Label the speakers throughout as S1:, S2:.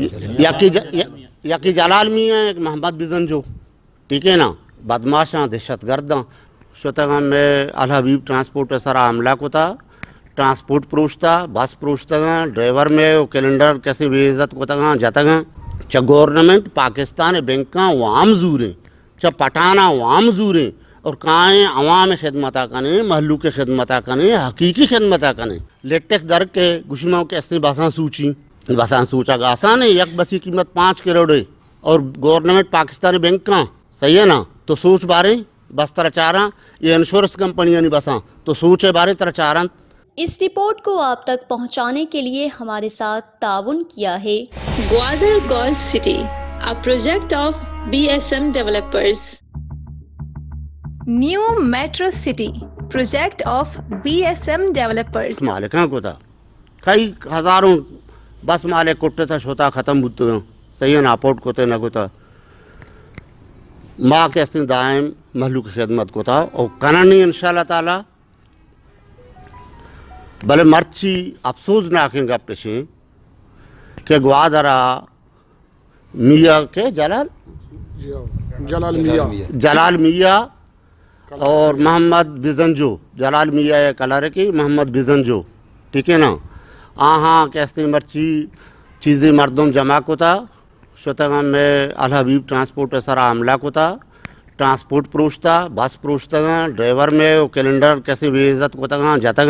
S1: या कि जलाल मियाँ हैं एक मोहम्मद बिजन जो ठीक है ना हाँ दहशत हाँ शुतगा में अल हबीब ट्रांसपोर्ट सारा हमला को था ट्रांसपोर्ट परोसता बस परोसता ड्राइवर में कैलेंडर कैसे बेइज्जत को तगा हाँ, जाता चा अच्छा, गवर्नमेंट पाकिस्तान बैंक का वाम जूरें चा अच्छा, पटाना वाम जूरें और कहाँ अवाम खिदमत करें महलू के खिदमत करें हकीकी खिदमत करें लेटेक दर के गुशमा के ऐसी भाषा सूची बसान का आसान है यक बसी कीमत पाँच करोड़ है और गवर्नमेंट पाकिस्तानी बैंक का सही है ना तो सोच बारे बस तरह चारा ये इंश्योरेंस कंपनियां नहीं बसा तो है बारे तरह चारा इस रिपोर्ट को आप तक पहुंचाने के लिए हमारे साथ ताउन किया है Gwadar golf city a project of BSM developers new metro city project of BSM developers मालिका को था कई हजारों बस माले कुटे था छोटा ख़त्म बुत सही पोट कोते तो न गोता तो। माँ के अस्तिन दायम महलू की खिदमत कोता और कनानी इन ताला भले मर्ची अफसोस ना आकेंगे पेशे के ग्वादरा मिया के जलाल जलाल मिया जलाल मिया और मोहम्मद बिजनजो जलाल मिया कलर की मोहम्मद बिजनजो ठीक है ना हाँ कैसे मर्ची चीज़ें मरदम जमा को था स्वतः मैं अलहबीब ट्रांसपोर्ट सारा हमला था ट्रांसपोर्ट परोसता बस परोसता ड्राइवर में वो कैलेंडर कैसे बेइज्जत तक जाता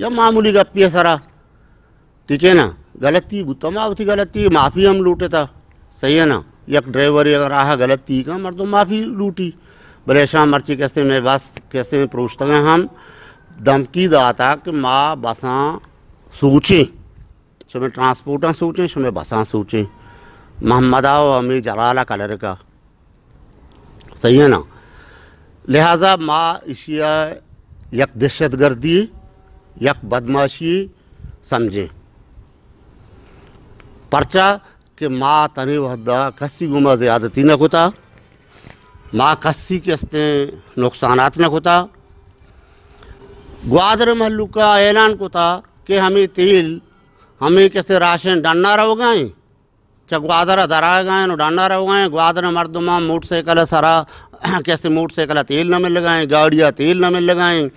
S1: या मामूली गप्पी है सारा ठीक है ना गलती बुतमा थी गलती माफ़ी हम लूटे था सही है ना एक ड्राइवर अगर आ गलती का मर तो माफ़ी लूटी भले शाम मर्ची कैसे मैं बस कैसे परोसता हम धमकी दाता कि माँ बसा सोचें समय ट्रांसपोर्टा सोचें समय बसा सोचें मोहम्मद आओ अमीर जराला कलर का सही है ना लिहाजा माँ इशिया यक दहशत गर्दी यक बदमाशी समझें पर्चा कि माँ तने वहदा कस्सी गुमा ज़्यादती न होता माँ कस्सी के हस्ते नुकसान न होता ग्वादर महलू का ऐलान को था कि हमें तेल हमें कैसे राशन डालना रहो गए चाहे ग्वादर दरा गए डांडा रहो गए ग्वादर मर्दमा मोटरसाइकिल सारा कैसे मोटरसाइकिल तेल न मिल गए गाड़िया तेल न मिल गए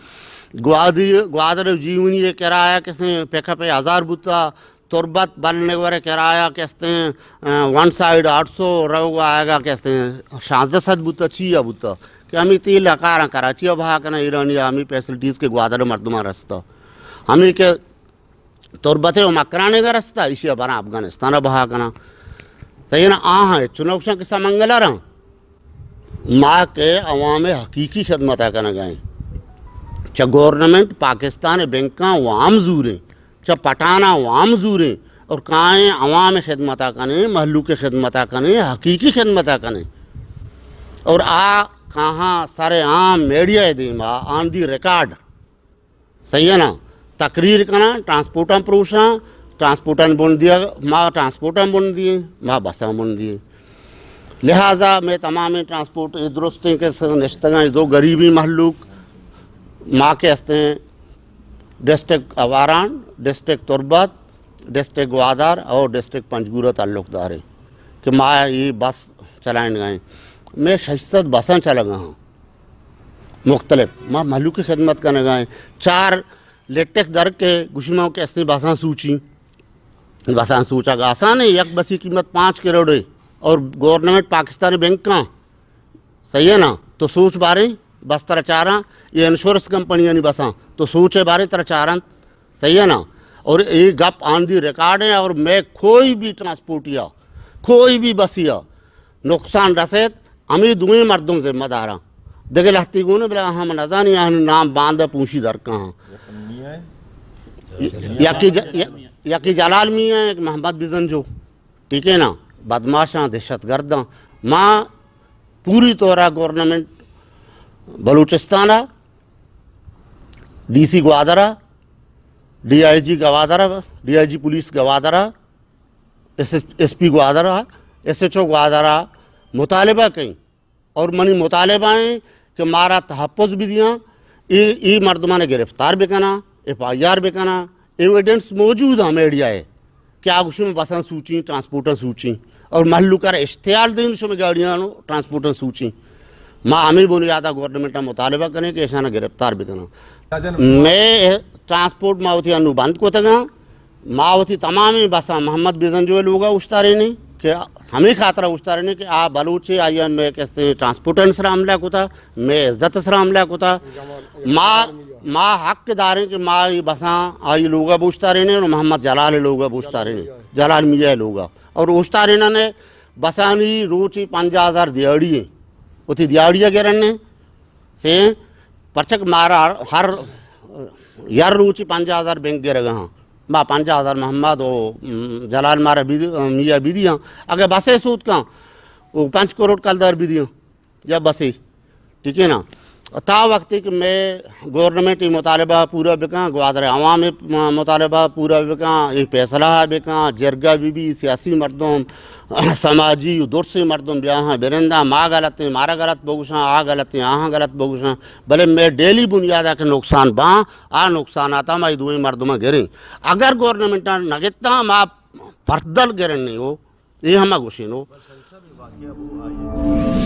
S1: ग्वादी ग्वादर जीवनी ये किराया कैसे पेख पे हज़ार बुता तुरबत बनने वाले किराया कहते हैं वन साइड आठ सौ रहो आएगा कहते हैं शांत सद बुता या बुता कि हमें तेल हैं कराची भाग ना ईरानी हमें फैसिलिटीज़ के ग्वादर मरदमा रस्ता हमें के ತೋರ್ಬತೆಯೋ ಮಕ್ಕರಾಣಿಗ ರಸ್ತ ಇಶಿಯ ಬರ अफगानिस्तान ಬಹಾಕನ सही ना आ हैं चुनाव किसा मंगल रहा माँ के अवाम हकीकी खदमत करना गए चा गवर्नमेंट पाकिस्तान बैंक वाम जूरें चा पटाना वाम जूरें और काएँ अवाम खदमत करें महलू के खदमत करें हकीकी खदमत करें और आ कहाँ सारे आम मीडिया दीमा ऑन दी रिकॉर्ड सही है ना तकरीर करा ट्रांसपोर्टा परोसा ट्रांसपोर्टा बुन दिया माँ ट्रांसपोर्टन बुन दिए माँ बसा बुन दिए लिहाजा मैं तमाम ट्रांसपोर्ट दुरुस्तें के निश्तगा दो गरीबी महलूक माँ के हस्ते district Awaran district Turbat district Gwadar और डिस्ट्रिक्ट पंचगूरा ताल्लुकदार है कि माँ ये बस चलाए गए मैं शिशत बसा चला गया हूँ मुख्तलिफ माँ महलू की खिदमत करने गए चार दर લેટેક્સ के કે અસની ભાષા સૂચી ભાષા સૂચા आसान है यक बसी कीमत पाँच करोड़ है और गवर्नमेंट पाकिस्तानी बैंक का सही है ना तो सोच बारे बस तरह ये इंश्योरेंस कंपनी यानी बसा तो सोच है बारे तरह चारा सही है ना और ये गप ऑन दी रिकॉर्ड है और मैं कोई भी ट्रांसपोर्टिया कोई भी बसिया नुकसान रसैत अमी ही दुए मर्दों जिम्मेदार देखिए लहतीगून बिला हम नजा नहीं आह नाम बांध पूछी दर कहाँ याकी याकी जलाल मियाँ एक मोहम्मद बिजन जो ठीक है ना बदमाशां दहशतगर्द मां पूरी तौर government Balochistan D C Gwadar D I G Gwadar D I G police Gwadar S S P Gwadar S H O Gwadar मुतालबा कहीं और मनी मुतालबाएँ कि मारा तहफ़ भी दियाँ ये मरदमा ने गिरफ़्तार भी करना एफ आई आर भी करना एविडेंस मौजूद हम एरिया है क्या आप उसमें बसा सूची ट्रांसपोर्टर सूची और महलू कर दें उसमें गाड़ियाँ ट्रांसपोर्टर सूची माँ हमें बोली जाता गवर्नमेंट का मुतालबा करें कि ऐसा ना गिरफ्तार भी करना मैं ट्रांसपोर्ट मावती अनुबंध को तक मावती तमाम ही बसा मोहम्मद बिजन जो लोग उस तारे नहीं कि हमें खातर उस तरह ने कि आ बलूची आइए मैं किस ट्रांसपोर्टन सराम लिया कुता मैं इज्जत सराम लिया कुता माँ माँ हक दारे कि माँ ये बसा आई लोग पूछता रहे और मोहम्मद जलाल लोग पूछता रहे जलाल मिया लोग और उस तरह इन्होंने बसा नहीं पाँच हज़ार दिहाड़ी उत दिहाड़िया के रहने से परचक मारा हर यार रोची पाँच हज़ार बैंक के रहा हाँ मां पंजा हज़ार मोहम्मद ओ जलाल मारा बीदी मिया बीदियाँ अगर बसे सूद का वो पाँच करोड़ कलदार दर बीदियाँ या बसे ठीक है ना ता वक्त में गवर्नमेंट मुतालबा पूरा बिका ग्वादर आवाम मुतालबा पूरा बिका ये फैसला बिका जरगा बीबी सियासी मरदम समाजी दुरसी मरदम ब्याह बिरंदा माँ गलत मारा गलत बोगुशा आ गलत आहाँ गलत बोगुशा भले मैं डेली बुनियादा के नुकसान बा आ नुकसान आता माई दुई मरदमा गिरें अगर गवर्नमेंट नगेता माँ फर्दल गिरन नहीं हो ये हम गुशिन हो